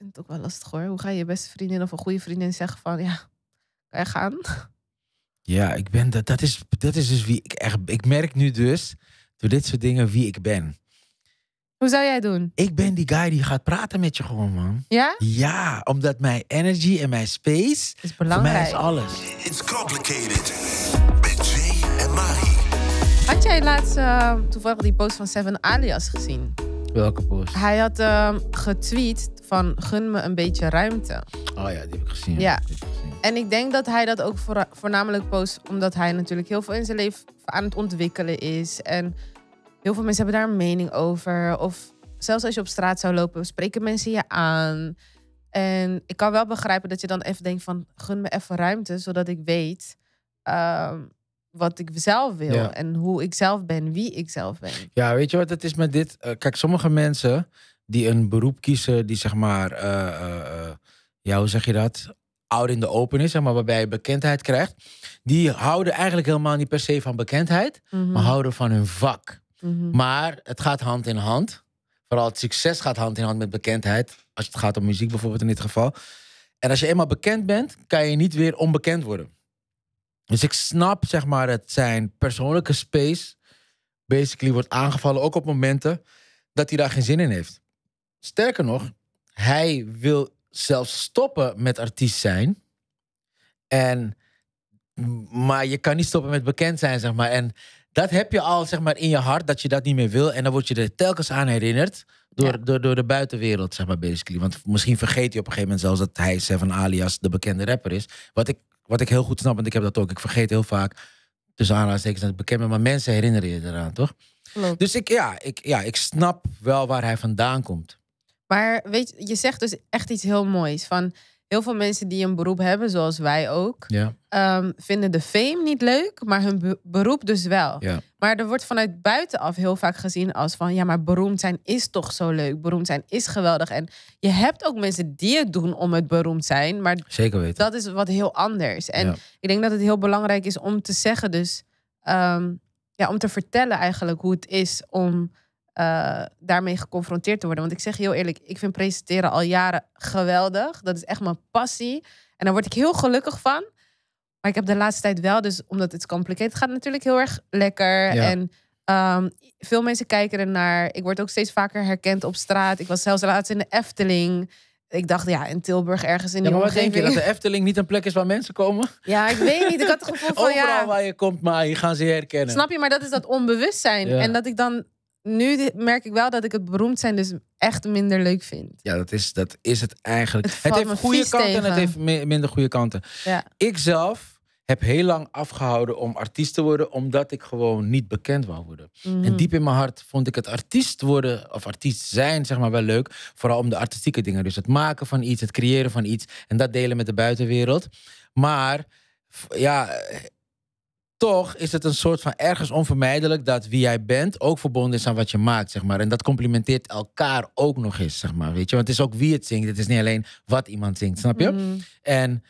vind het ook wel lastig hoor. Hoe ga je je beste vriendin of een goede vriendin zeggen van ja, kan je gaan? Ja, ik ben dat. Dat is, dat is dus wie ik echt. Ik merk nu dus door dit soort dingen wie ik ben. Hoe zou jij doen? Ik ben die guy die gaat praten met je gewoon, man. Ja? Ja, omdat mijn energy en mijn space... Is belangrijk. Voor mij is alles. It's complicated. Met en mij. Had jij laatst eh, toevallig die post van Seven Alias gezien? Welke post? Hij had ehm, getweet van gun me een beetje ruimte. Oh ja, die heb ik gezien. Ja. En ik denk dat hij dat ook voornamelijk post omdat hij natuurlijk heel veel in zijn leven aan het ontwikkelen is. En heel veel mensen hebben daar een mening over. Of zelfs als je op straat zou lopen, spreken mensen je aan. En ik kan wel begrijpen dat je dan even denkt van gun me even ruimte, zodat ik weet ehm, wat ik zelf wil en hoe ik zelf ben, wie ik zelf ben. Ja, weet je wat het is met dit? Eh, kijk, sommige mensen die een beroep kiezen, die zeg maar, uh, ja, hoe zeg je dat? Oud in de open is, zeg maar, waarbij je bekendheid krijgt. Die houden eigenlijk helemaal niet per se van bekendheid, mhm. maar houden van hun vak. Mhm. Maar het gaat hand in hand. Vooral het succes gaat hand in hand met bekendheid. Als het gaat om muziek bijvoorbeeld in dit geval. En als je eenmaal bekend bent, kan je niet weer onbekend worden. Dus ik snap, zeg maar, dat zijn persoonlijke space basically wordt aangevallen, ook op momenten dat hij daar geen zin in heeft. Sterker nog, hij wil zelfs stoppen met artiest zijn. En, maar je kan niet stoppen met bekend zijn, zeg maar. En dat heb je al zeg maar, in je hart, dat je dat niet meer wil. En dan word je er telkens aan herinnerd door, door, door de buitenwereld, zeg maar, basically. Want misschien vergeet hij op een gegeven moment zelfs dat hij Seven Alias de bekende rapper is. Wat ik wat ik heel goed snap, want ik heb dat ook. Ik vergeet heel vaak tussen aanhalingstekens het bekende, maar mensen herinneren je eraan, toch? Dus ik, ja, ik, ja, ik snap wel waar hij vandaan komt. Maar weet je, je zegt dus echt iets heel moois. Van heel veel mensen die een beroep hebben, zoals wij ook, ehm, vinden de fame niet leuk, maar hun beroep dus wel. Maar er wordt vanuit buitenaf heel vaak gezien als van ja, maar beroemd zijn is toch zo leuk. Beroemd zijn is geweldig. En je hebt ook mensen die het doen om het beroemd zijn, maar Zeker weten. dat is wat heel anders. En ik denk dat het heel belangrijk is om te zeggen, dus ehm, ja, om te vertellen eigenlijk hoe het is om eh, daarmee geconfronteerd te worden. Want ik zeg heel eerlijk, ik vind presenteren al jaren geweldig. Dat is echt mijn passie. En daar word ik heel gelukkig van. Maar ik heb de laatste tijd wel, dus omdat het complicated gaat natuurlijk heel erg lekker. En ehm, veel mensen kijken ernaar. Ik word ook steeds vaker herkend op straat. Ik was zelfs laatst in de Efteling. Ik dacht, ja, in Tilburg ergens in ja, maar die omgeving. denk je, dat de Efteling niet een plek is waar mensen komen? Ja, ik weet niet. Ik had het gevoel van, ja... Overal waar je komt, maar je gaan ze herkennen. Snap je? Maar dat is dat onbewustzijn. Ja. En dat ik dan nu merk ik wel dat ik het beroemd zijn dus echt minder leuk vind. Ja, dat is, dat is het eigenlijk. Het, heeft goede kanten en het heeft minder goede kanten. Ja. Ik zelf heb heel lang afgehouden om artiest te worden, omdat ik gewoon niet bekend wou worden. Mhm. En diep in mijn hart vond ik het artiest worden of artiest zijn, zeg maar, wel leuk. Vooral om de artistieke dingen. Dus het maken van iets, het creëren van iets en dat delen met de buitenwereld. Maar ja, toch is het een soort van ergens onvermijdelijk dat wie jij bent ook verbonden is aan wat je maakt, zeg maar. En dat complimenteert elkaar ook nog eens, zeg maar. Weet je, want het is ook wie het zingt. Het is niet alleen wat iemand zingt, snap je? Mm-hmm. En,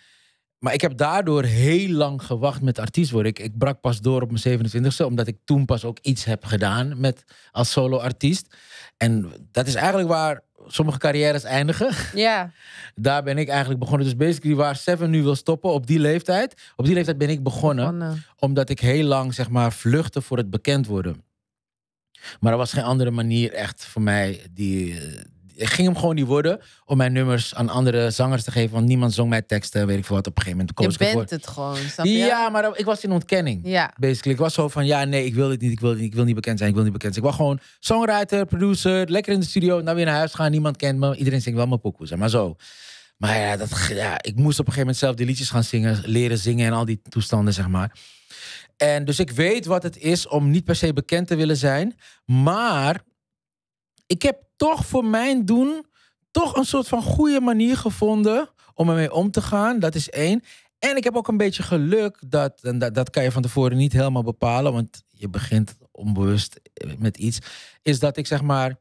maar ik heb daardoor heel lang gewacht met artiest worden. Ik, ik brak pas door op mijn 27e, omdat ik toen pas ook iets heb gedaan met, als solo-artiest. En dat is eigenlijk waar sommige carrières eindigen. Ja. Daar ben ik eigenlijk begonnen. Dus basically waar Seven nu wil stoppen op die leeftijd. Op die leeftijd ben ik begonnen. begonnen. Omdat ik heel lang zeg maar vluchtte voor het bekend worden. Maar er was geen andere manier echt voor mij die, eh, ik ging hem gewoon niet worden om mijn nummers aan andere zangers te geven. Want niemand zong mijn teksten, weet ik veel wat. Op een gegeven moment koos je bent voor. het gewoon, Ja, maar ik was in ontkenning. Ja. Basically, ik was zo van, ja, nee, ik wil dit niet. Ik wil, niet, ik wil niet bekend zijn, ik wil niet bekend zijn. Ik was gewoon songwriter, producer, lekker in de studio. Dan weer naar huis gaan, niemand kent me. Iedereen zingt wel mijn pokoes, maar zo. Maar ja, dat, ja, ik moest op een gegeven moment zelf die liedjes gaan zingen. Leren zingen en al die toestanden, zeg maar. En dus ik weet wat het is om niet per se bekend te willen zijn. Maar ik heb toch voor mijn doen toch een soort van goede manier gevonden om ermee om te gaan. Dat is één. En ik heb ook een beetje geluk dat, en dat, dat kan je van tevoren niet helemaal bepalen, want je begint onbewust met iets. Is dat ik zeg maar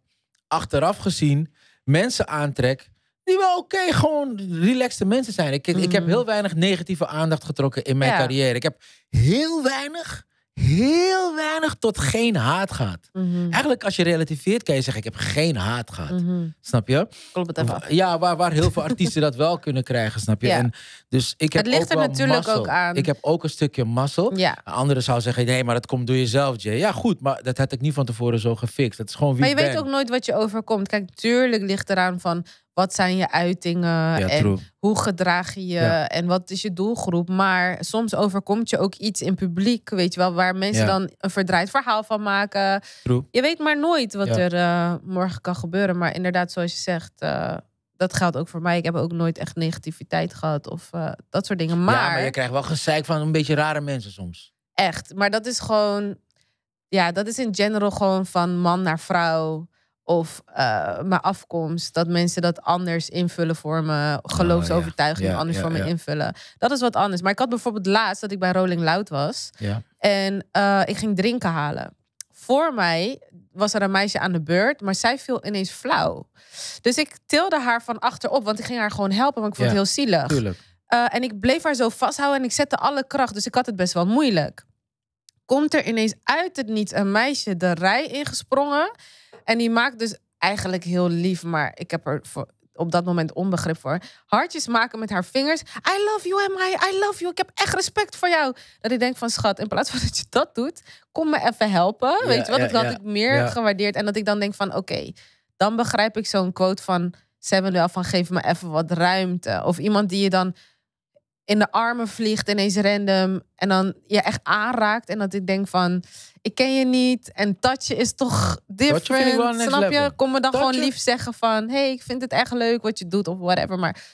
achteraf gezien mensen aantrek die wel oké, gewoon relaxte mensen zijn. Ik, ik heb mm. heel weinig negatieve aandacht getrokken in mijn carrière. Ik heb heel weinig heel weinig tot geen haat gaat. Mhm. Eigenlijk als je relativeert kan je zeggen ik heb geen haat gehad. Mhm. Snap je? Klopt het even. Ja, waar, waar heel veel artiesten dat wel kunnen krijgen, snap je? En dus ik heb het ligt er natuurlijk ook aan. Ik heb ook een stukje mazzel. Anderen zouden zeggen nee, maar dat komt door jezelf, Jay. Ja, goed, maar dat had ik niet van tevoren zo gefixt. Dat is gewoon wie Maar je, je weet ook nooit wat je overkomt. Kijk, tuurlijk ligt eraan van wat zijn je uitingen en hoe gedraag je je en wat is je doelgroep. Maar soms overkomt je ook iets in publiek, weet je wel, waar mensen dan een verdraaid verhaal van maken. Je weet maar nooit wat er eh, morgen kan gebeuren. Maar inderdaad, zoals je zegt, eh, dat geldt ook voor mij. Ik heb ook nooit echt negativiteit gehad of eh, dat soort dingen. Maar... Ja, maar je krijgt wel gezeik van een beetje rare mensen soms. Echt, maar dat is gewoon, ja, dat is in general gewoon van man naar vrouw of eh, mijn afkomst, dat mensen dat anders invullen voor me, geloofsovertuiging ah, anders voor me invullen. Dat is wat anders. Maar ik had bijvoorbeeld laatst dat ik bij Rolling Loud was en eh, ik ging drinken halen. Voor mij was er een meisje aan de beurt, maar zij viel ineens flauw. Dus ik tilde haar van achterop, want ik ging haar gewoon helpen, want ik vond het heel zielig. Eh, en ik bleef haar zo vasthouden en ik zette alle kracht, dus ik had het best wel moeilijk. Komt er ineens uit het niets een meisje de rij ingesprongen en die maakt dus eigenlijk heel lief, maar ik heb er voor, op dat moment onbegrip voor. Hartjes maken met haar vingers. I love you, Emma. I I love you. Ik heb echt respect voor jou. Dat ik denk van schat, in plaats van dat je dat doet, kom me even helpen. Weet je wat? dat had ik meer gewaardeerd. En dat ik dan denk van oké, dan begrijp ik zo'n quote van Samuel van geef me even wat ruimte. Of iemand die je dan in de armen vliegt ineens random. En dan je echt aanraakt. En dat ik denk van ik ken je niet. En touchen is toch different. Snap je? Kom me dan gewoon lief zeggen van... hey, ik vind het echt leuk wat je doet of whatever. Maar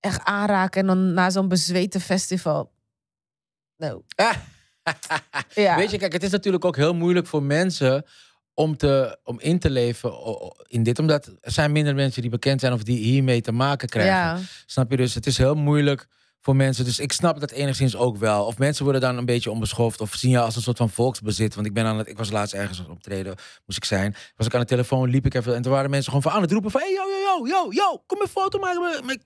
echt aanraken en dan na zo'n bezweten festival... No. ja. Weet je, kijk, het is natuurlijk ook heel moeilijk voor mensen... Om, te, om in te leven in dit. Omdat er zijn minder mensen die bekend zijn of die hiermee te maken krijgen. Snap je? Dus het is heel moeilijk voor mensen. Dus ik snap dat enigszins ook wel. Of mensen worden dan een beetje onbeschoft of zien je als een soort van volksbezit. Want ik, ben aan het, ik was laatst ergens optreden, moest ik zijn. Was ik aan de telefoon, liep ik even en toen waren mensen gewoon van aan het roepen van... Hey, yo, yo, yo, yo, yo, kom een foto maken. Maar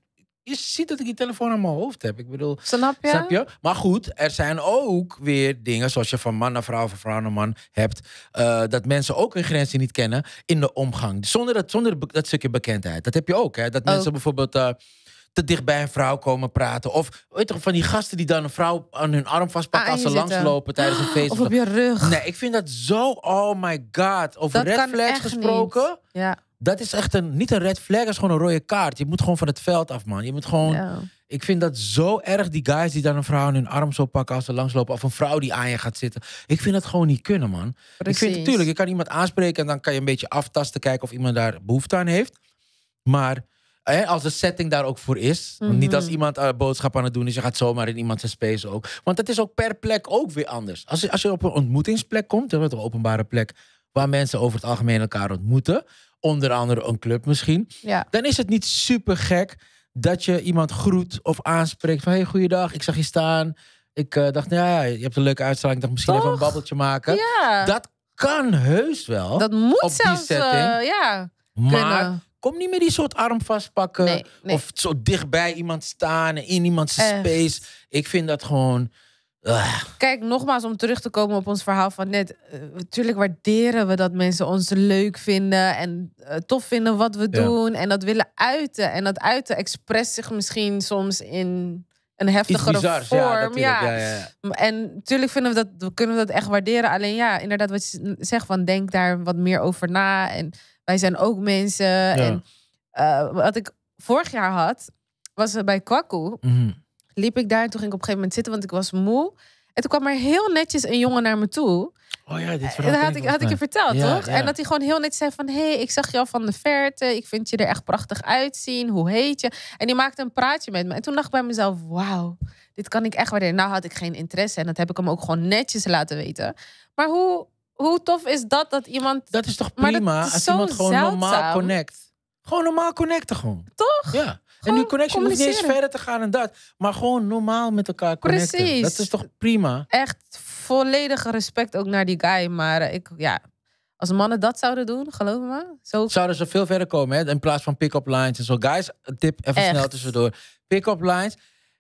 je ziet dat ik die telefoon aan mijn hoofd heb. Ik bedoel, snap je? Snap je? Maar goed, er zijn ook weer dingen zoals je van man naar vrouw, van vrouw naar man hebt. Eh, dat mensen ook hun grenzen niet kennen in de omgang. Zonder dat, zonder dat stukje bekendheid. Dat heb je ook. Hè? Dat mensen bijvoorbeeld. Eh, te dicht bij een vrouw komen praten. Of weet je, van die gasten die dan een vrouw aan hun arm vastpakken als ze langslopen tijdens een feest. Of op je rug. Nee, ik vind dat zo, oh my god. Over red flags gesproken. Ja. Dat is echt een, niet een red flag, dat is gewoon een rode kaart. Je moet gewoon van het veld af, man. Je moet gewoon. Ik vind dat zo erg, die guys die dan een vrouw aan hun arm zo pakken als ze langslopen. Of een vrouw die aan je gaat zitten. Ik vind dat gewoon niet kunnen, man. Ik vind natuurlijk, je kan iemand aanspreken en dan kan je een beetje aftasten, kijken of iemand daar behoefte aan heeft. Maar als de setting daar ook voor is. Want niet als mhm. iemand eh, boodschap aan het doen is, je gaat zomaar in iemand zijn space ook. Want dat is ook per plek ook weer anders. Als je, als je op een ontmoetingsplek komt, een openbare plek waar mensen over het algemeen elkaar ontmoeten, onder andere een club misschien, ja. dan is het niet super gek dat je iemand groet of aanspreekt van hey, goeiedag, ik zag je staan. Ik eh, dacht, nou ja, je hebt een leuke uitstraling. Ik dacht, misschien even een babbeltje maken. Dat kan heus wel. Dat moet op zelfs, die setting. Uh, ja. Maar kunnen. Kom niet meer die soort arm vastpakken. Of zo dichtbij iemand staan in iemands eh. space. Ik vind dat gewoon. Eh. Kijk, nogmaals om terug te komen op ons verhaal van net. natuurlijk eh, waarderen we dat mensen ons leuk vinden en tof vinden wat we doen. En dat willen uiten. En dat uiten expres zich misschien soms in een heftigere vorm. Ja, ja. Ja, En natuurlijk vinden we dat, kunnen we dat echt waarderen. Alleen ja, inderdaad, wat je zegt van denk daar wat meer over na. En wij zijn ook mensen. En eh, wat ik vorig jaar had, was eh, bij Kwaku. Mhm. Liep ik daar en toen ging ik op een gegeven moment zitten, want ik was moe. En toen kwam er heel netjes een jongen naar me toe. Oh ja, dit eh, verhaal. Dat had ik, had ik je verteld, toch? En dat hij gewoon heel netjes zei van... hé, hey, ik zag je al van de verte. Ik vind je er echt prachtig uitzien. Hoe heet je? En die maakte een praatje met me. En toen dacht ik bij mezelf, wauw, dit kan ik echt waarderen. Nou had ik geen interesse en dat heb ik hem ook gewoon netjes laten weten. Maar hoe hoe tof is dat dat iemand. Dat is toch prima als iemand gewoon normaal connect. Gewoon normaal connecten gewoon. Toch? Ja. en nu connectie hoeft niet eens verder te gaan dan dat. Maar gewoon normaal met elkaar connecten. Precies. Dat is toch prima? Echt volledig respect ook naar die guy. Maar ik, ja, als mannen dat zouden doen, geloof me. Zo... Zouden ze veel verder komen, hè? In plaats van pick-up lines en zo. Guys, tip even snel tussendoor. Pick-up lines.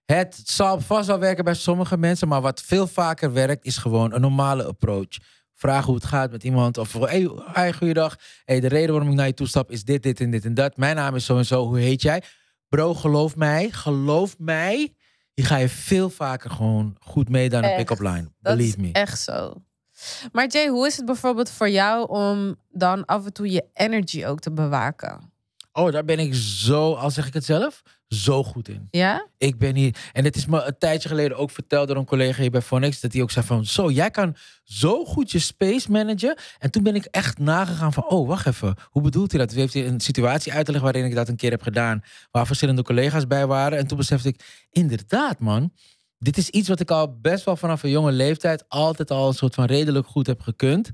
Het zal vast wel werken bij sommige mensen, maar wat veel vaker werkt, is gewoon een normale approach vraag hoe het gaat met iemand. Of hey, hey goeiedag. Hey, de reden waarom ik naar je toe stap is dit, dit en dit en dat. Mijn naam is zo en zo. Hoe heet jij? Bro, geloof mij. Geloof mij. Je ga je veel vaker gewoon goed mee dan een pick-up line. Dat Believe me. Is echt zo. Maar Jay, hoe is het bijvoorbeeld voor jou om dan af en toe je energy ook te bewaken? Oh, daar ben ik zo, al zeg ik het zelf, zo goed in. Ja? Ik ben hier. En het is me een tijdje geleden ook verteld door een collega hier bij Phonix Dat hij ook zei van zo, jij kan zo goed je space managen. En toen ben ik echt nagegaan van oh, wacht even. Hoe bedoelt hij dat? We heeft hij een situatie uit te leggen waarin ik dat een keer heb gedaan. Waar verschillende collega's bij waren. En toen besefte ik, inderdaad man. Dit is iets wat ik al best wel vanaf een jonge leeftijd altijd al een soort van redelijk goed heb gekund.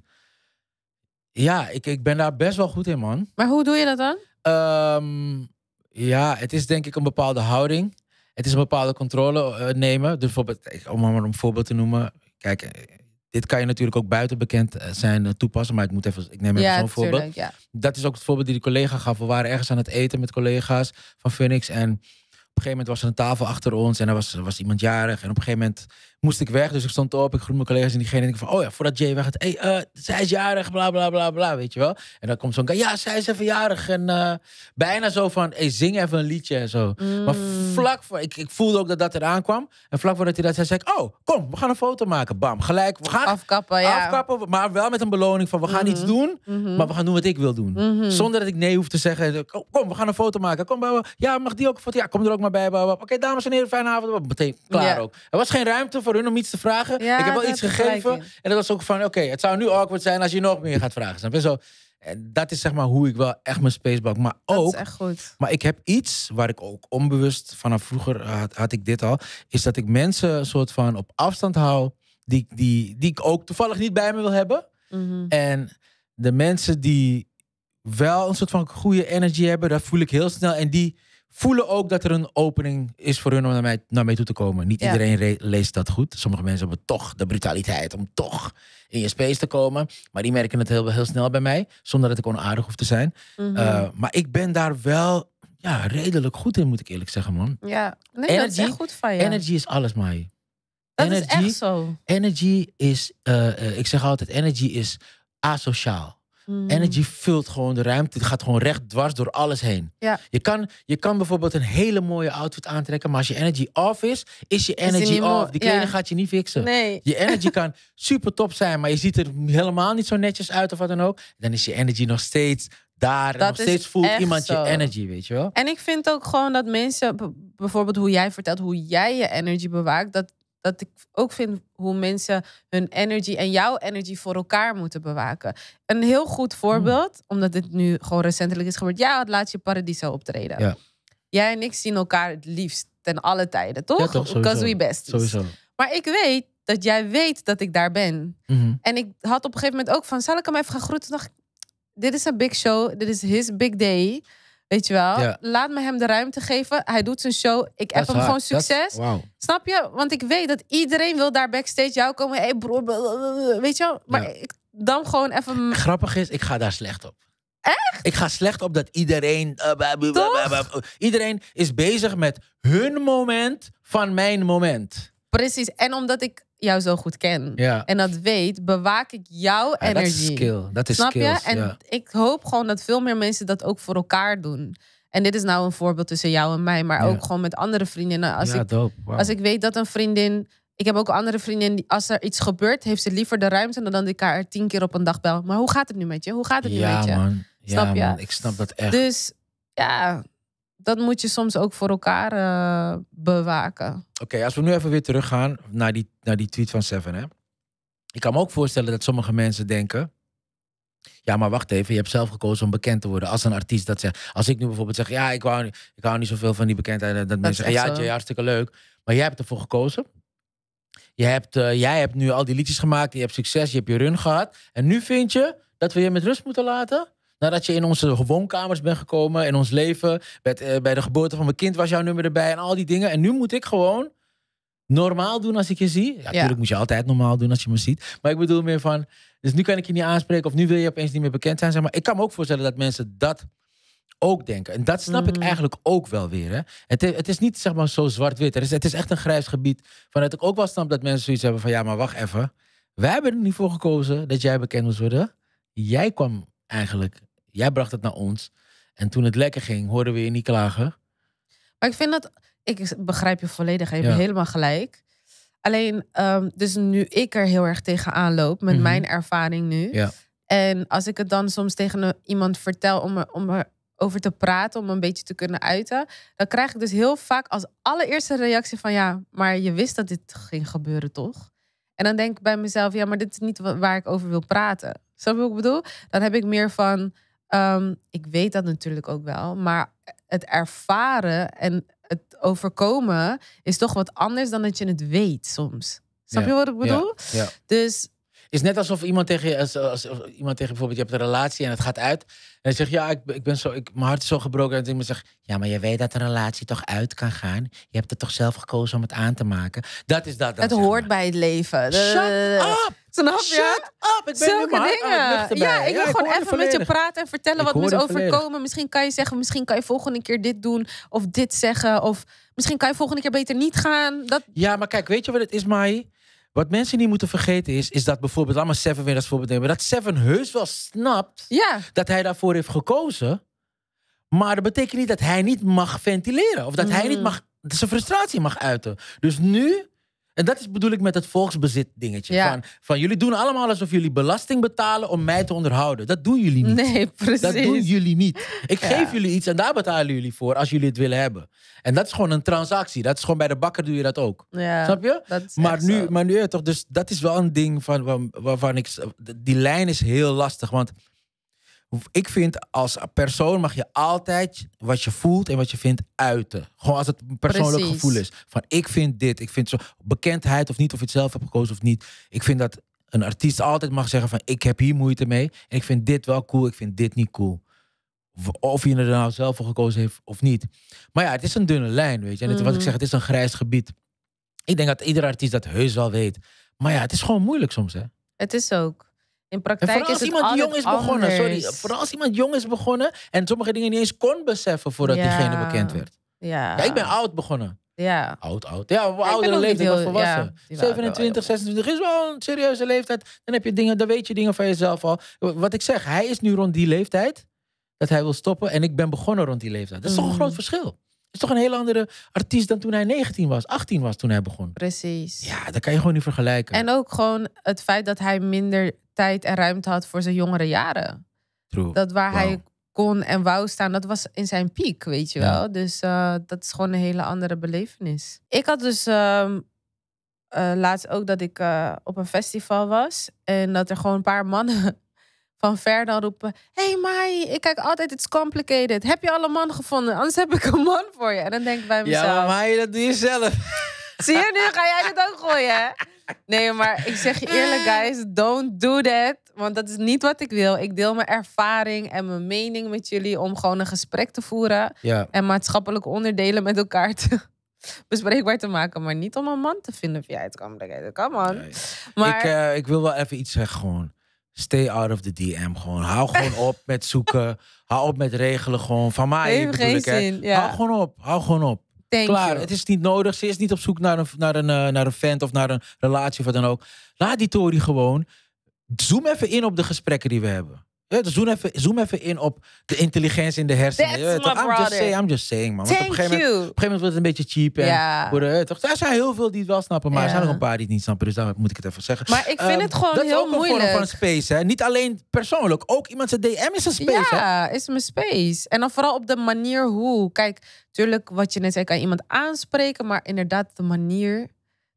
Ja, ik, ik ben daar best wel goed in, man. Maar hoe doe je dat dan? Ehm, ja, het is denk ik een bepaalde houding. Het is een bepaalde controle eh, nemen. Dus bijvoorbeeld, om maar een voorbeeld te noemen. Kijk, eh, dit kan je natuurlijk ook buiten bekend eh, zijn toepassen. Maar ik, moet even, ik neem even zo'n voorbeeld. Dat is ook het voorbeeld die de collega gaf. We waren ergens aan het eten met collega's van Phoenix. En op een gegeven moment was er een tafel achter ons en er was, was iemand jarig. En op een gegeven moment moest ik weg. Dus ik stond op, ik groet mijn collega's en diegene. En ik van, oh ja, voordat Jay weg hé, hey, eh, zij is jarig, bla bla bla bla, weet je wel. En dan komt zo'n guy, ja, zij is even jarig. En eh, bijna zo van, hey, zing even een liedje en zo. Mm. Maar vlak voor, ik, ik voelde ook dat dat eraan kwam. En vlak voordat hij dat zei, zei ik, oh, kom, we gaan een foto maken. Bam, gelijk. We gaan afkappen, ja. Afkappen, maar wel met een beloning van, we gaan iets mhm. doen, mhm. maar we gaan doen wat ik wil doen. Mhm. Zonder dat ik nee hoef te zeggen. Kom, we gaan een foto maken. Kom, ja, mag die ook een foto? Ja, kom er ook maar bij. Oké, dames en heren, fijne avond. Meteen klaar ook. Er was geen ruimte voor hun om iets te vragen. ik heb wel iets gegeven. En dat was ook van, oké, het zou nu awkward zijn als je nog meer gaat vragen. en dat is zeg maar hoe ik wel echt mijn space bak. Maar ook. Dat is echt goed. Maar ik heb iets waar ik ook onbewust vanaf vroeger had, had ik dit al. Is dat ik mensen een soort van op afstand hou. Die, die, die ik ook toevallig niet bij me wil hebben. Mhm. En de mensen die wel een soort van goede energy hebben, dat voel ik heel snel. En die voelen ook dat er een opening is voor hun om naar mij, naar mij toe te komen. Niet iedereen leest dat goed. Sommige mensen hebben toch de brutaliteit om toch in je space te komen. Maar die merken het heel, heel snel bij mij, zonder dat ik onaardig hoef te zijn. Mhm. Eh, maar ik ben daar wel ja, redelijk goed in, moet ik eerlijk zeggen, man. Ja, nee, energy, dat is goed van je. Energy is alles, Mai. Dat energy, is echt zo. Energy is, eh, eh, ik zeg altijd, energy is asociaal. Mm. Energy vult gewoon de ruimte. Het gaat gewoon recht dwars door alles heen. Ja. Je, kan, je kan bijvoorbeeld een hele mooie outfit aantrekken. Maar als je energy off is, is je energy off. Die kleding gaat je niet fixen. Nee. Je energy kan super top zijn. Maar je ziet er helemaal niet zo netjes uit of wat dan ook. Dan is je energy nog steeds daar. nog steeds voelt iemand je energy, weet je wel. En ik vind ook gewoon dat mensen, bijvoorbeeld hoe jij vertelt, hoe jij je energy bewaakt, dat dat ik ook vind hoe mensen hun energy en jouw energy voor elkaar moeten bewaken. Een heel goed hmm. voorbeeld, omdat dit nu gewoon recentelijk is gebeurd. Jij had laatst je Paradiso optreden. Ja. Jij en ik zien elkaar het liefst ten alle tijden, toch? Ja, toch we best. Sowieso. Maar ik weet dat jij weet dat ik daar ben. Mm -hmm. En ik had op een gegeven moment ook van, zal ik hem even gaan groeten? Dacht, dit is een big show, dit is his big day. Weet je wel? Laat me hem de ruimte geven. Hij doet zijn show. Ik heb hem gewoon succes. Snap je? Want ik weet dat iedereen wil daar backstage jou komen. Hey broer, weet je wel? Maar ik dan gewoon even... Grappig is, ik ga daar slecht op. Echt? Ik ga slecht op dat iedereen... Eh, iedereen is bezig met hun moment van mijn moment. Precies. En omdat ik jou zo goed ken en dat weet, bewaak ik jouw energie. Dat is skill. Dat is Snap je? En ik hoop gewoon dat veel meer mensen dat ook voor elkaar doen. En dit is nou een voorbeeld tussen jou en mij, maar ook gewoon met andere vriendinnen. Als, ik, als ik weet dat een vriendin. Ik heb ook andere vriendinnen als er iets gebeurt, heeft ze liever de ruimte dan dat ik haar tien keer op een dag bel. Maar hoe gaat het nu met je? Hoe gaat het nu met je? Man. Snap je? Ik snap dat echt. Dus ja, dat moet je soms ook voor elkaar eh, bewaken. Oké, als we nu even weer teruggaan naar die, naar die tweet van Seven. Hè? Ik kan me ook voorstellen dat sommige mensen denken. Ja, maar wacht even, je hebt zelf gekozen om bekend te worden. Als een artiest dat zegt. Als ik nu bijvoorbeeld zeg, ja, ik hou, ik hou niet zoveel van die bekendheid. Dat, mensen zeggen, ja, hartstikke leuk. Maar jij hebt ervoor gekozen. Je hebt, eh, jij hebt nu al die liedjes gemaakt, je hebt succes, je hebt je run gehad. En nu vind je dat we je met rust moeten laten? Nadat je in onze woonkamers bent gekomen, in ons leven, met, eh, bij de geboorte van mijn kind was jouw nummer erbij en al die dingen. En nu moet ik gewoon normaal doen als ik je zie. Ja, natuurlijk moet je altijd normaal doen als je me ziet. Maar ik bedoel meer van, dus nu kan ik je niet aanspreken of nu wil je opeens niet meer bekend zijn. Zeg maar ik kan me ook voorstellen dat mensen dat ook denken. En dat snap ik mm. eigenlijk ook wel weer. Hè? Het, is, het is niet zeg maar zo zwart-wit. Het is, het is echt een grijs gebied. Vanuit ik ook wel snap dat mensen zoiets hebben van, ja maar wacht even. Wij hebben er niet voor gekozen dat jij bekend moest worden. Jij kwam eigenlijk Jij bracht het naar ons. En toen het lekker ging, hoorden we je niet klagen. Maar ik vind dat... Ik begrijp je volledig. Je hebt helemaal gelijk. Alleen, ehm, dus nu ik er heel erg tegenaan loop met mhm. mijn ervaring nu. Ja. En als ik het dan soms tegen iemand vertel om, er, om erover te praten, om een beetje te kunnen uiten, dan krijg ik dus heel vaak als allereerste reactie van ja, maar je wist dat dit ging gebeuren toch? En dan denk ik bij mezelf, ja, maar dit is niet waar ik over wil praten. Zo je wat ik bedoel? Dan heb ik meer van, Ehm, ik weet dat natuurlijk ook wel, maar het ervaren en het overkomen is toch wat anders dan dat je het weet soms. Snap je wat ik bedoel? Ja, Dus. Is net alsof iemand tegen je, als, als, iemand tegen bijvoorbeeld, je hebt een relatie en het gaat uit. En zegt, ja, ik, ik ben zo, ik, mijn hart is zo gebroken. En iemand zegt, ja, maar je weet dat een relatie toch uit kan gaan. Je hebt het toch zelf gekozen om het aan te maken. Dat is dat. Dan, het hoort bij het leven. Shut eh, up! Shut up, ik ben Zulke nu dingen. Ja, ik wil gewoon even met je praten en vertellen wat me is overkomen. Misschien kan je zeggen, misschien kan je volgende keer dit doen of dit zeggen. Of misschien kan je volgende keer beter niet gaan. Dat... Ja, maar kijk, weet je wat het is, Mai? Wat mensen niet moeten vergeten is, is dat bijvoorbeeld, laat maar Seven weer als voorbeeld nemen, dat Seven heus wel snapt dat hij daarvoor heeft gekozen. Maar dat betekent niet dat hij niet mag ventileren. Of dat hij niet mm. mag, zijn frustratie mag uiten. Dus nu en dat is bedoel ik met het volksbezit dingetje. Van, van jullie doen allemaal alsof jullie belasting betalen om mij te onderhouden. Dat doen jullie niet. Nee, precies. Dat doen jullie niet. Ik geef jullie iets en daar betalen jullie voor als jullie het willen hebben. En dat is gewoon een transactie. Dat is gewoon bij de bakker doe je dat ook. Snap je? Maar nu, maar eh, nu, toch, dus dat is wel een ding van, waarvan ik. Die lijn is heel lastig. Want ik vind als persoon mag je altijd wat je voelt en wat je vindt uiten. Gewoon als het een persoonlijk gevoel is. Van ik vind dit, ik vind zo bekendheid of niet, of je het zelf heb gekozen of niet. Ik vind dat een artiest altijd mag zeggen van ik heb hier moeite mee. En ik vind dit wel cool, ik vind dit niet cool. Of je er nou zelf voor gekozen heeft of niet. Maar ja, het is een dunne lijn, weet je. En het, wat ik mhm. zeg, het is een grijs gebied. Ik denk dat ieder artiest dat heus wel weet. Maar ja, het is gewoon moeilijk soms, hè. Het is ook praktijk vooral als iemand jong is begonnen, sorry. Vooral als iemand jong is begonnen en sommige dingen niet eens kon beseffen voordat diegene bekend werd. Ja. ja. ik ben oud begonnen. Ja. Oud, oud. Ja, op oudere leeftijd, heel, volwassen. 27, 26 is wel een serieuze leeftijd. Dan, heb je dingen, dan weet je dingen van jezelf al. Wat ik zeg, hij is nu rond die leeftijd dat hij wil stoppen. En ik ben begonnen rond die leeftijd. Dat is toch een mm. groot verschil. Het is toch een heel andere artiest dan toen hij 19 was, 18 was toen hij begon. Precies. Ja, dat kan je gewoon niet vergelijken. En ook gewoon het feit dat hij minder tijd en ruimte had voor zijn jongere jaren. True. Dat waar hij kon en wou staan, dat was in zijn piek, weet je wel. Dus eh, dat is gewoon een hele andere belevenis. Ik had dus ehm, eh, laatst ook dat ik eh, op een festival was en dat er gewoon een paar mannen van ver dan roepen: Hey Mai, ik kijk altijd, it's complicated. Heb je al een man gevonden? Anders heb ik een man voor je. En dan denk ik bij mezelf: Ja, maar Mai, dat doe je zelf. Zie je, nu ga jij dit ook gooien. Nee, maar ik zeg je eerlijk, guys, don't do that. Want dat is niet wat ik wil. Ik deel mijn ervaring en mijn mening met jullie om gewoon een gesprek te voeren. En maatschappelijke onderdelen met elkaar te bespreekbaar te maken. Maar niet om een man te vinden via het kamer. Come on. Maar... Ik, eh, ik wil wel even iets zeggen gewoon. Stay out of the DM gewoon. Hou gewoon op met zoeken. Hou op met regelen gewoon. Van mij even geen ik. Hou gewoon op. Hou gewoon op. Klaar, het is niet nodig. Ze is niet op zoek naar een, naar, een, eh, naar een vent of naar een relatie of wat dan ook. Laat die Tori gewoon. Zoom even in op de gesprekken die we hebben. Eh, zoom even, even in op de intelligentie in de hersenen. I'm, just saying, I'm just saying, man. op, een een gegeven moment wordt het een beetje cheap. En worden eh, worden, toch, er zijn heel veel die het wel snappen, maar er zijn ook een paar die het niet snappen. Dus daar moet ik het even zeggen. Maar ik vind ehm, het gewoon heel moeilijk. Dat is ook een vorm van space. Hè? Niet alleen persoonlijk, ook iemand zijn DM is een space. Ja, is mijn space. En dan vooral op de manier hoe. Kijk, tuurlijk, wat je net zei, kan iemand aanspreken. Maar inderdaad, de manier,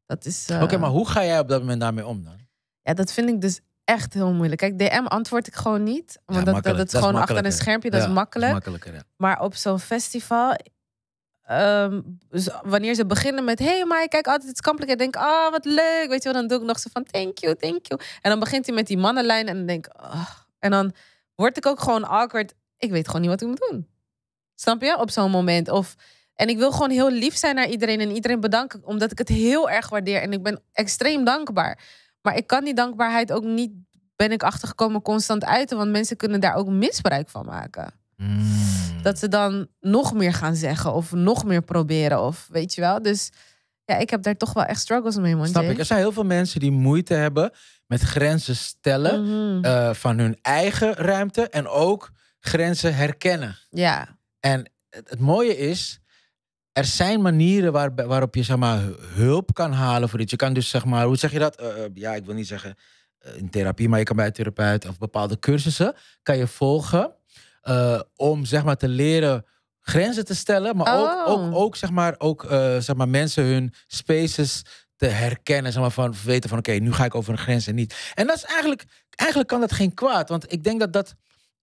dat is... Uh... Oké, maar hoe ga jij op dat moment daarmee om dan? Ja, dat vind ik dus echt heel moeilijk. Kijk, DM antwoord ik gewoon niet. Want dat, dat, is gewoon achter een schermpje, dat is makkelijk. makkelijker, Maar op zo'n festival, ehm, wanneer ze beginnen met: hey, maar ik kijk altijd het kampelijk en Denk, oh, wat leuk. Weet je wel, dan doe ik nog zo van: thank you, thank you. En dan begint hij met die mannenlijn en dan denk oh. En dan word ik ook gewoon awkward. Ik weet gewoon niet wat ik moet doen. Snap je? Op zo'n moment. Of. En ik wil gewoon heel lief zijn naar iedereen en iedereen bedanken, omdat ik het heel erg waardeer en ik ben extreem dankbaar. Maar ik kan die dankbaarheid ook niet, ben ik achtergekomen, constant uiten. Want mensen kunnen daar ook misbruik van maken. Hmm. Dat ze dan nog meer gaan zeggen of nog meer proberen of weet je wel. Dus ja, ik heb daar toch wel echt struggles mee. Man. Snap ik. Er zijn heel veel mensen die moeite hebben met grenzen stellen mhm. eh, van hun eigen ruimte en ook grenzen herkennen. Ja. En het mooie is, er zijn manieren waar, waarop je zeg maar, hulp kan halen voor iets. Je kan dus, zeg maar, hoe zeg je dat? Eh, eh, ja, ik wil niet zeggen eh, in therapie, maar je kan bij een therapeut of bepaalde cursussen kan je volgen om zeg maar, te leren grenzen te stellen, maar ook, oh. ook, ook, zeg maar, ook zeg maar, mensen hun spaces te herkennen, zeg maar, van weten van oké, nu ga ik over een grens en niet. En dat is eigenlijk, eigenlijk kan dat geen kwaad, want ik denk dat dat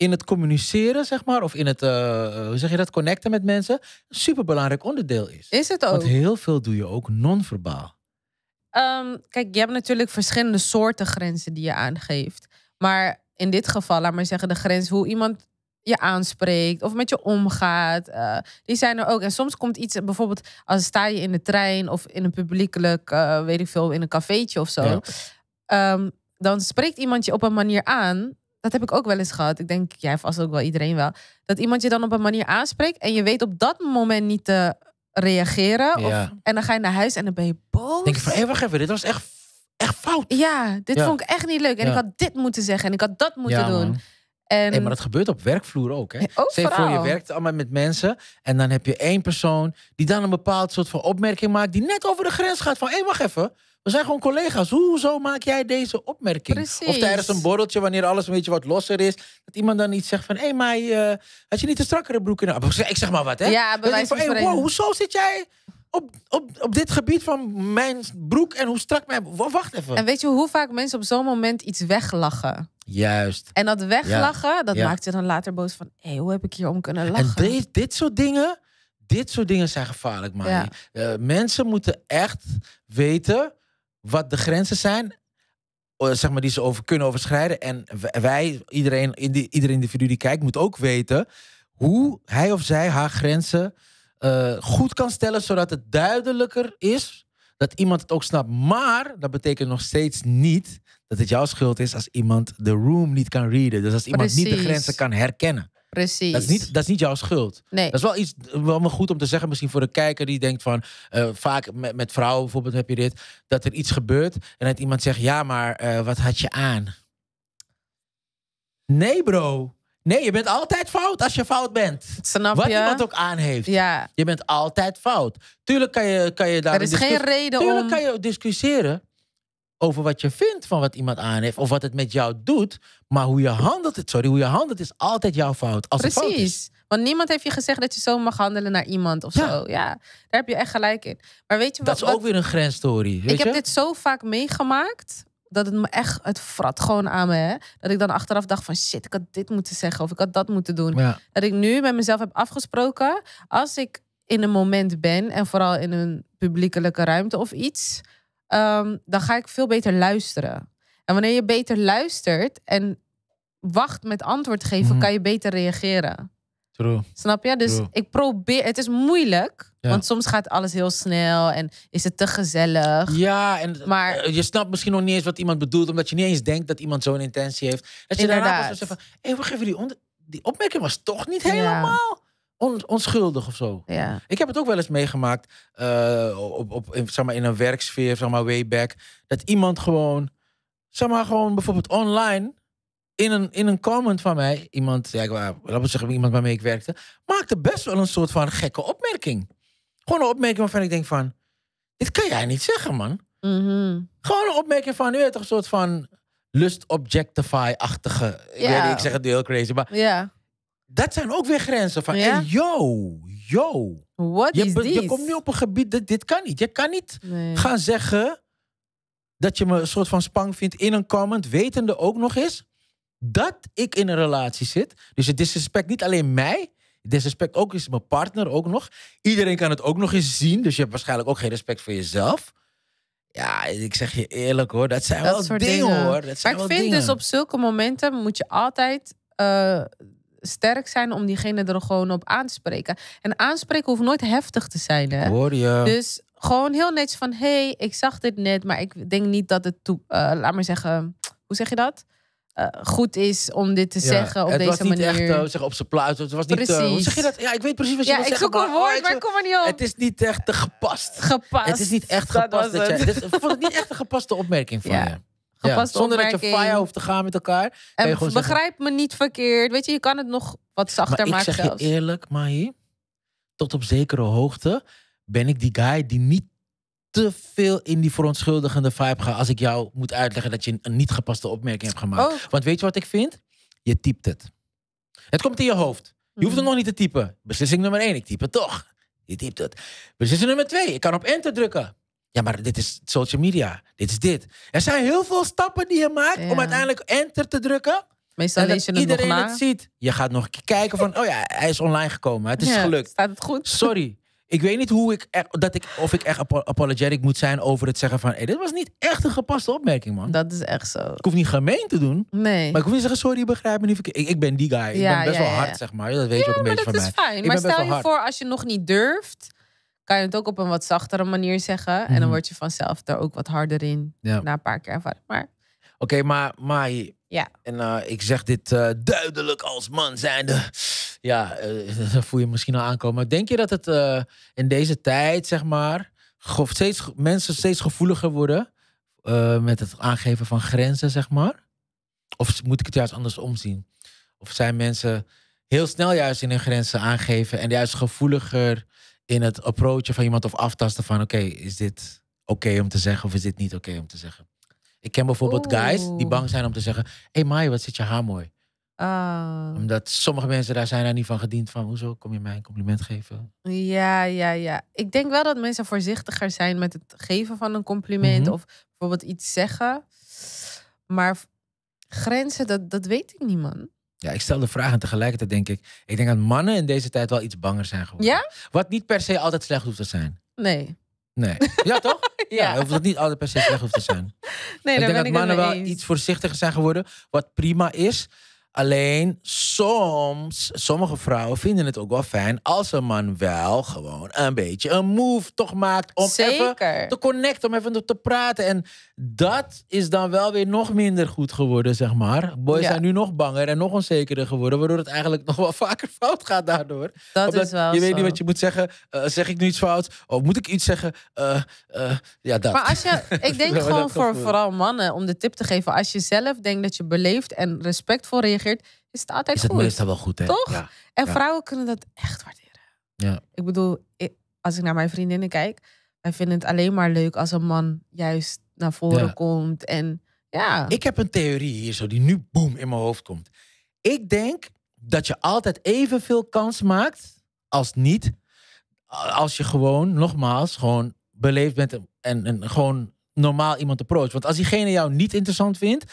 in het communiceren, zeg maar, of in het, eh, eh, hoe zeg je dat, connecten met mensen, een superbelangrijk onderdeel is. Is het ook? Want heel veel doe je ook non-verbaal. Ehm, kijk, je hebt natuurlijk verschillende soorten grenzen die je aangeeft. Maar in dit geval, laat maar zeggen, de grens hoe iemand je aanspreekt of met je omgaat. Eh, die zijn er ook. En soms komt iets, bijvoorbeeld als sta je in de trein of in een publiekelijk, weet ik veel, in een cafeetje of zo. Ehm, dan spreekt iemand je op een manier aan dat heb ik ook wel eens gehad. Ik denk, jij vast ook wel iedereen wel. Dat iemand je dan op een manier aanspreekt en je weet op dat moment niet te reageren. en dan ga je naar huis en dan ben je boos. Denk ik van, hé, wacht even, dit was echt, echt fout. Ja, dit vond ik echt niet leuk. En ik had dit moeten zeggen en ik had dat moeten doen. Man. En... maar dat gebeurt op werkvloer ook. Hè? voor, je werkt allemaal met mensen. En dan heb je één persoon die dan een bepaald soort van opmerking maakt. die net over de grens gaat van: hé, hey, wacht even. We zijn gewoon collega's. Hoezo maak jij deze opmerking? Of tijdens een borreltje, wanneer alles een beetje wat losser is, dat iemand dan iets zegt van: hé, hey, maar eh, had je niet een strakkere broek in? De... Ik zeg maar wat, hè? Ja, bewijs van: hoezo zit jij op, op, op dit gebied van mijn broek en hoe strak mijn. Wacht even. En weet je hoe vaak mensen op zo'n moment iets weglachen? Juist. En dat weglachen, dat maakt je dan later boos van: hé, hey, hoe heb ik hier om kunnen lachen? En dit, dit soort dingen, dit soort dingen zijn gevaarlijk, man. Eh, mensen moeten echt weten wat de grenzen zijn eh, zeg maar, die ze over kunnen overschrijden. En wij, iedereen, in ieder individu die kijkt, moet ook weten hoe hij of zij haar grenzen eh, goed kan stellen, zodat het duidelijker is dat iemand het ook snapt. Maar dat betekent nog steeds niet dat het jouw schuld is als iemand de room niet kan readen. Dus als iemand niet de grenzen kan herkennen. Precies. Dat is niet, dat is niet jouw schuld. Nee. Dat is wel iets wel goed om te zeggen, misschien voor de kijker die denkt van, eh, vaak met, met vrouwen bijvoorbeeld heb je dit, dat er iets gebeurt en dat iemand zegt, ja, maar eh, wat had je aan? Nee, bro. Nee, je bent altijd fout als je fout bent. Snap Wat je? iemand ook aan heeft. Ja. Je bent altijd fout. Tuurlijk kan je, kan je daar... Er is geen reden Tuurlijk kan je discussiëren over wat je vindt van wat iemand aan heeft of wat het met jou doet, maar hoe je handelt, het, sorry, hoe je handelt is altijd jouw fout. Als Precies. fout Want niemand heeft je gezegd dat je zo mag handelen naar iemand of ja. zo. Ja, daar heb je echt gelijk in. Maar weet je wat? Dat is ook weer een grensstory. Weet ik heb dit zo vaak meegemaakt dat het me echt, het frat gewoon aan me. Hè? Dat ik dan achteraf dacht van shit, ik had dit moeten zeggen of ik had dat moeten doen. Dat ik nu met mezelf heb afgesproken, als ik in een moment ben en vooral in een publiekelijke ruimte of iets, Ehm, dan ga ik veel beter luisteren. En wanneer je beter luistert en wacht met antwoord geven, mhm. kan je beter reageren. True. Snap je? Dus ik probeer. Het is moeilijk. Want soms gaat alles heel snel en is het te gezellig. Ja, en maar, eh, je snapt misschien nog niet eens wat iemand bedoelt, omdat je niet eens denkt dat iemand zo'n intentie heeft. Dat je inderdaad. daarna pas zegt van, even, die, die opmerking was toch niet helemaal. Ja onschuldig of zo. Ja. Ik heb het ook wel eens meegemaakt eh, op, op, in, zeg maar, in een werksfeer, zeg maar, way back. Dat iemand gewoon, zeg maar, gewoon bijvoorbeeld online in een, in een comment van mij, iemand, laat me zeggen, iemand waarmee ik werkte, maakte best wel een soort van gekke opmerking. Gewoon een opmerking waarvan ik denk van, dit kan jij niet zeggen, man. Mhm. Gewoon een opmerking van, nu toch, een soort van lust objectify-achtige. Ja. Ik, ik zeg het heel crazy, maar... Dat zijn ook weer grenzen van, hey, yo, yo. What je, is this? je komt nu op een gebied, dat dit kan niet. Je kan niet gaan zeggen dat je me een soort van spang vindt in een comment, wetende ook nog eens dat ik in een relatie zit. Dus het disrespect niet alleen mij, disrespect ook is mijn partner ook nog. Iedereen kan het ook nog eens zien, dus je hebt waarschijnlijk ook geen respect voor jezelf. Ja, ik zeg je eerlijk hoor, dat zijn wel dingen, hoor. Dat zijn maar ik vind dus op zulke momenten moet je altijd eh, sterk zijn om diegene er gewoon op aan te spreken. En aanspreken hoeft nooit heftig te zijn. Hè? Dus gewoon heel netjes van: hey, ik zag dit net, maar ik denk niet dat het, toe, eh, laat maar zeggen, hoe zeg je dat? Eh, goed is om dit te zeggen op deze manier. Het was niet echt eh, zeg, op zijn plaats. Het was niet, uh, hoe zeg je dat? Ja, ik weet precies wat je ja, wil Ja, ik zoek een woord, maar ik kom er niet op. Het is niet echt gepast. Gepast. Het is niet echt gepast. Dat jij, het. is, ik niet echt een gepaste opmerking van je ja Zonder dat je fire hoeft te gaan met elkaar. En begrijp me niet verkeerd. Weet je, je kan het nog wat zachter maar maken. Ik zeg je eerlijk, Mahi. Tot op zekere hoogte ben ik die guy die niet te veel in die verontschuldigende vibe gaat. Als ik jou moet uitleggen dat je een niet gepaste opmerking hebt gemaakt. Oh. Want weet je wat ik vind? Je typt het. Het komt in je hoofd. Je hoeft het mhm. nog niet te typen. Beslissing nummer één, ik type het toch. Je typt het. Beslissing nummer twee, ik kan op enter drukken. Ja, maar dit is social media. Dit is dit. Er zijn heel veel stappen die je maakt om uiteindelijk enter te drukken. Meestal en lees je het iedereen nog het ziet. Je gaat nog kijken van, oh ja, hij is online gekomen. Het is gelukt. Staat het goed? Sorry. Ik weet niet hoe ik dat ik, of ik echt apologetic moet zijn over het zeggen van... Hey, dit was niet echt een gepaste opmerking, man. Dat is echt zo. Ik hoef niet gemeen te doen. Nee. Maar ik hoef niet te zeggen, sorry, begrijp me niet verkeerd. Ik, ik ben die guy. Ja, ik ben best wel hard, zeg maar. Dat weet je ook een beetje van mij. Ja, maar dat is fijn. maar stel je voor, als je nog niet durft kan je het ook op een wat zachtere manier zeggen. En dan mhm. word je vanzelf er ook wat harder in na een paar keer ervaren. Maar... Oké, maar Mai, ja. En eh, ik zeg dit eh, duidelijk als man zijnde. Ja, uh, voel je misschien al aankomen. denk je dat het in deze tijd, zeg maar, steeds, mensen steeds gevoeliger worden met het aangeven van grenzen, zeg maar? Of moet ik het juist anders omzien? Of zijn mensen heel snel juist in hun grenzen aangeven en juist gevoeliger in het approachen van iemand of aftasten van oké, is dit oké om te zeggen of is dit niet oké om te zeggen? Ik ken bijvoorbeeld guys die bang zijn om te zeggen, hé hey Mai, wat zit je haar mooi? Oh. Omdat sommige mensen daar zijn daar niet van gediend van, hoezo kom je mij een compliment geven? Ja, ja, ja. Ik denk wel dat mensen voorzichtiger zijn met het geven van een compliment mhm. of bijvoorbeeld iets zeggen. Maar grenzen, dat, dat weet ik niet, man. Ja, ik stel de vraag en tegelijkertijd denk ik... Ik denk dat mannen in deze tijd wel iets banger zijn geworden. Wat niet per se altijd slecht hoeft te zijn. Nee. Nee. Ja, toch? ja. ja. Of dat niet altijd per se slecht hoeft te zijn. Nee, ik denk dat mannen wel iets voorzichtiger zijn geworden. Wat prima is. Alleen soms, sommige vrouwen vinden het ook wel fijn als een man wel gewoon een beetje een move toch maakt om even te connecten, om even te praten. En dat is dan wel weer nog minder goed geworden, zeg maar. Boys zijn nu nog banger en nog onzekerder geworden, waardoor het eigenlijk nog wel vaker fout gaat daardoor. Dat is wel Je weet niet wat je moet zeggen. Eh, zeg ik nu iets fout? Of oh, moet ik iets zeggen? Eh, eh, ja, dat. Maar als je, ik denk gewoon voor vooral mannen, om de tip te geven, als je zelf denkt dat je beleefd en respectvol reageert is het altijd is het meestal wel goed, hè? Toch? En vrouwen kunnen dat echt waarderen. Ja. Ik bedoel, als ik naar mijn vriendinnen kijk, wij vinden het alleen maar leuk als een man juist naar voren komt. En ja. Ik heb een theorie hier zo, die nu boem in mijn hoofd komt. Ik denk dat je altijd evenveel kans maakt als niet. Als je gewoon, nogmaals, gewoon beleefd bent en, en, en gewoon normaal iemand approach. Want als diegene jou niet interessant vindt,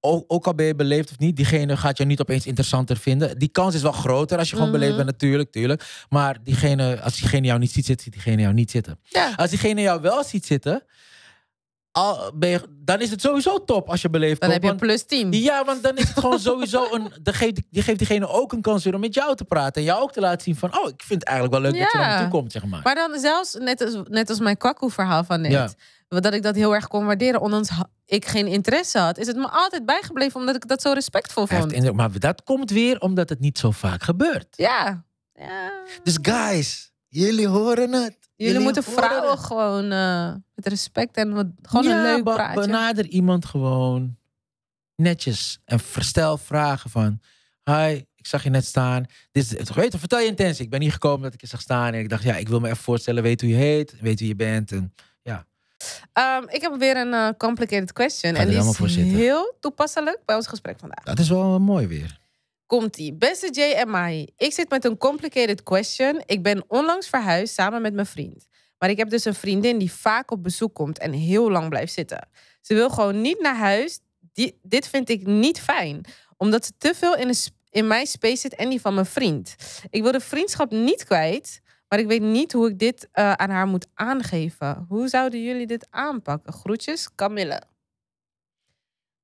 ook, al ben je beleefd of niet, diegene gaat je niet opeens interessanter vinden. Die kans is wel groter als je gewoon beleefd mhm. bent, natuurlijk, tuurlijk. Maar diegene, als diegene jou niet ziet zitten, ziet diegene jou niet zitten. Als diegene jou wel ziet zitten, al dan is het sowieso top als je beleefd Dan komt, heb je plus 10. Ja, want dan is het gewoon sowieso een. geeft, die geeft diegene ook een kans weer om met jou te praten. En jou ook te laten zien van. Oh, ik vind het eigenlijk wel leuk dat je naar me toe komt, zeg maar. Maar dan zelfs, net als, net als mijn kwakkoe-verhaal van net dat ik dat heel erg kon waarderen. Ondanks ik geen interesse had, is het me altijd bijgebleven omdat ik dat zo respectvol vond. maar dat komt weer omdat het niet zo vaak gebeurt. Ja. ja. Dus guys, jullie horen het. Jullie, moeten vrouwen gewoon eh, met respect en gewoon een leuk praatje. benader iemand gewoon netjes en verstel vragen van... Hi, ik zag je net staan. Dit is, weet, vertel je intensie. Ik ben hier gekomen dat ik je zag staan en ik dacht, ja, ik wil me even voorstellen, weet hoe je heet, weet wie je bent en... Ehm, ik heb weer een eh, complicated question. en die is heel toepasselijk bij ons gesprek vandaag. Dat is wel eh, mooi weer. Komt-ie. Beste JMI? ik zit met een complicated question. Ik ben onlangs verhuisd samen met mijn vriend. Maar ik heb dus een vriendin die vaak op bezoek komt en heel lang blijft zitten. Ze wil gewoon niet naar huis. dit vind ik niet fijn, omdat ze te veel in, in mijn space zit en die van mijn vriend. Ik wil de vriendschap niet kwijt, maar ik weet niet hoe ik dit eh, aan haar moet aangeven. Hoe zouden jullie dit aanpakken? Groetjes, Camille.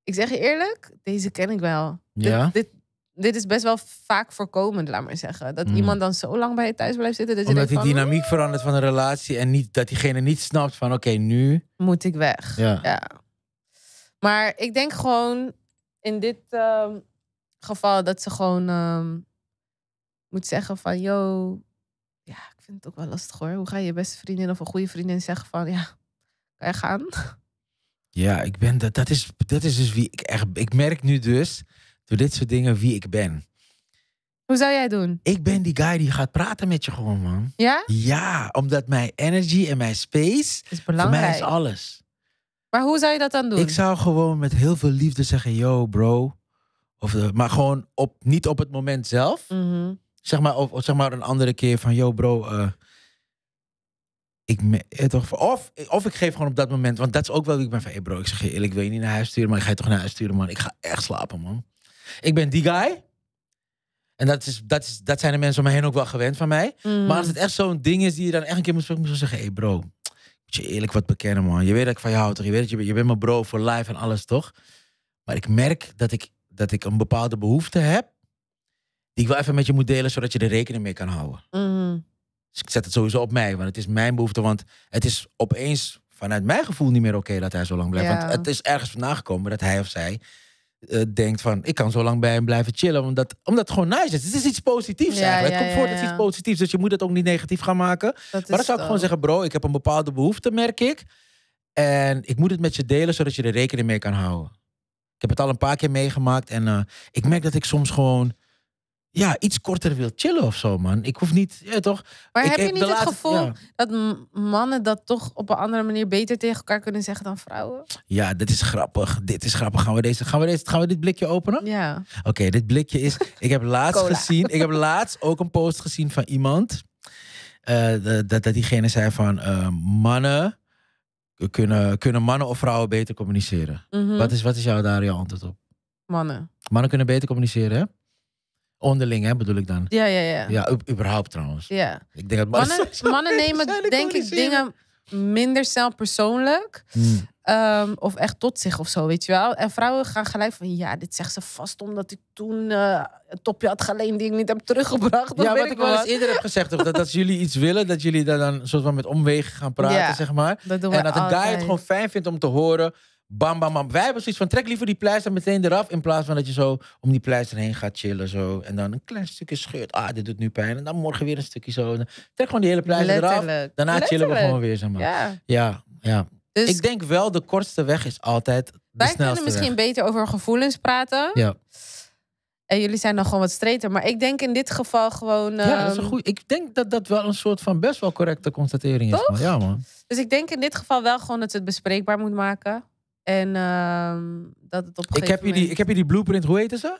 Ik zeg je eerlijk, deze ken ik wel. Ja? Dit, dit, is best wel vaak voorkomend, laat maar zeggen. Dat mm. iemand dan zo lang bij je thuis blijft zitten. Dat die van, dynamiek verandert van de relatie en niet, dat diegene niet snapt van oké, nu... Moet ik weg. Ja. ja. Maar ik denk gewoon in dit ehm, geval dat ze gewoon ehm, moet zeggen van... Yo, vind het ook wel lastig hoor. Hoe ga je je beste vriendin of een goede vriendin zeggen van ja, kan je gaan? Ja, ik ben dat. Dat is, dat is dus wie ik echt. Ik merk nu dus door dit soort dingen wie ik ben. Hoe zou jij doen? Ik ben die guy die gaat praten met je gewoon, man. Ja? Ja, omdat mijn energy en mijn space. Is belangrijk. Voor mij is alles. Maar hoe zou je dat dan doen? Ik zou gewoon met heel veel liefde zeggen: yo, bro. Of, eh, maar gewoon op, niet op het moment zelf. Mhm zeg maar, of, zeg maar een andere keer van, yo bro, eh, ik me, eh, toch, of, of ik geef gewoon op dat moment, want dat is ook wel wie ik ben van, hey bro, ik zeg je eerlijk, ik wil je niet naar huis sturen, maar ik ga je toch naar huis sturen, man. Ik ga echt slapen, man. Ik ben die guy. En dat, is, dat, is, dat zijn de mensen om me heen ook wel gewend van mij. Mm. Maar als het echt zo'n ding is die je dan echt een keer moet moet je zeggen, hey bro, moet je eerlijk wat bekennen, man. Je weet dat ik van je hou, toch? Je weet dat je, je bent mijn bro voor life en alles, toch? Maar ik merk dat ik, dat ik een bepaalde behoefte heb die ik wel even met je moet delen, zodat je er rekening mee kan houden. Mhm. Dus ik zet het sowieso op mij, want het is mijn behoefte. Want het is opeens vanuit mijn gevoel niet meer oké dat hij zo lang blijft. Want het is ergens vandaan gekomen dat hij of zij eh, denkt van... ik kan zo lang bij hem blijven chillen, omdat, omdat het gewoon nice is. Het is iets positiefs eigenlijk. het komt voort, het iets positiefs. Dus je moet het ook niet negatief gaan maken. maar dan zou ik gewoon zeggen, bro, ik heb een bepaalde behoefte, merk ik. En ik moet het met je delen, zodat je er rekening mee kan houden. Ik heb het al een paar keer meegemaakt. En eh, ik merk dat ik soms gewoon ja, iets korter wil chillen of zo, man. Ik hoef niet, ja, toch? Maar heb je niet het gevoel dat mannen dat toch op een andere manier beter tegen elkaar kunnen zeggen dan vrouwen? Ja, dit is grappig. Dit is grappig. Gaan we, deze, gaan we, deze, gaan we dit blikje openen? Ja. Oké, dit blikje is. Ik heb laatst gezien, ik heb laatst ook een post gezien van iemand. Eh, dat, dat diegene zei van eh, mannen. Kunnen, kunnen mannen of vrouwen beter communiceren? Mhm. wat, is, wat is jou daar jouw antwoord op? Mannen. Mannen kunnen beter communiceren, hè? Onderling, hè, bedoel ik dan? Ja, ja, ja. Ja, überhaupt trouwens. Ja. Ik denk dat mannen, mannen nemen, denk ik, dingen minder snel persoonlijk. Hmm. Ehm, of echt tot zich of zo, weet je wel. En vrouwen gaan gelijk van, ja, dit zegt ze vast omdat ik toen uh, een topje had geleend die ik niet heb teruggebracht. Ja, wat ik, wel eens eerder heb gezegd, of Dat, dat jullie iets willen, dat jullie daar dan soort van met omwegen gaan praten, zeg maar. en dat altijd. een guy het gewoon fijn vindt om te horen Bam, bam, Wij hebben zoiets van trek liever die pleister meteen eraf. In plaats van dat je zo om die pleister heen gaat chillen. Zo. En dan een klein stukje scheurt. Ah, dit doet nu pijn. En dan morgen weer een stukje zo. Trek gewoon die hele pleister eraf. Daarna chillen we gewoon weer. Zeg maar. ja. ja, Dus ik denk wel, de kortste weg is altijd. De wij kunnen misschien beter over gevoelens praten. Ja. En jullie zijn dan gewoon wat streter. Maar ik denk in dit geval gewoon. Ja, dat is ehm, een Ik denk dat dat wel een soort van best wel correcte constatering is. Man. Ja, man. Dus ik denk in dit geval wel gewoon dat het bespreekbaar moet maken. En ehm, dat het op een Ik heb, je die, ik heb je die blueprint, hoe heet ze?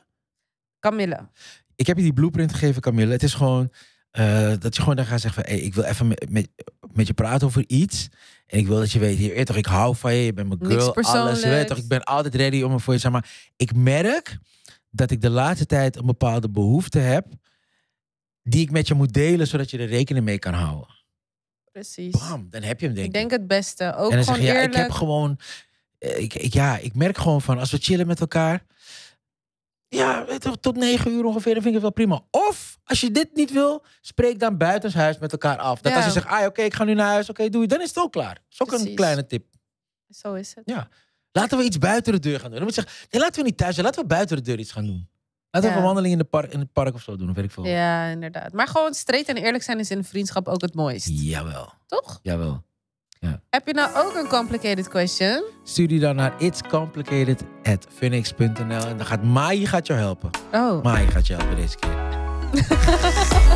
Camille. Ik heb je die blueprint gegeven, Camille. Het is gewoon eh, dat je gewoon dan gaat zeggen Hey, ik wil even met, met, je praten over iets. En ik wil dat je weet, hier toch, ik hou van je. Je bent mijn girl, alles. Je weet toch, ik ben altijd ready om voor je te zijn. Maar ik merk dat ik de laatste tijd een bepaalde behoefte heb... die ik met je moet delen, zodat je er rekening mee kan houden. Precies. dan heb je hem denk ik. Denk het beste. Ook en dan zeg je, ja, ik heb gewoon, eh, ik, ja, ik merk gewoon van als we chillen met elkaar. Ja, tot negen uur ongeveer, dan vind ik het wel prima. Of als je dit niet wil, spreek dan buitenshuis met elkaar af. Dat als je zegt, ah, oké, ik ga nu naar huis, oké, okay, doe je, dan is het ook klaar. Dat is ook een kleine tip. Zo is het. Ja. Laten we iets buiten de deur gaan doen. Dan moet je zeggen, nee, laten we niet thuis zijn, laten we buiten de deur iets gaan doen. Laten we een wandeling in, de park, in het park of zo doen, weet ik veel. Ja, inderdaad. Maar gewoon streed en eerlijk zijn is in een vriendschap ook het mooist. Jawel. Toch? Jawel. Heb je nou ook een complicated question? Stuur die dan naar itscomplicated.phoenix.nl en dan gaat Mai gaat jou helpen. Oh. Mai gaat je helpen deze keer.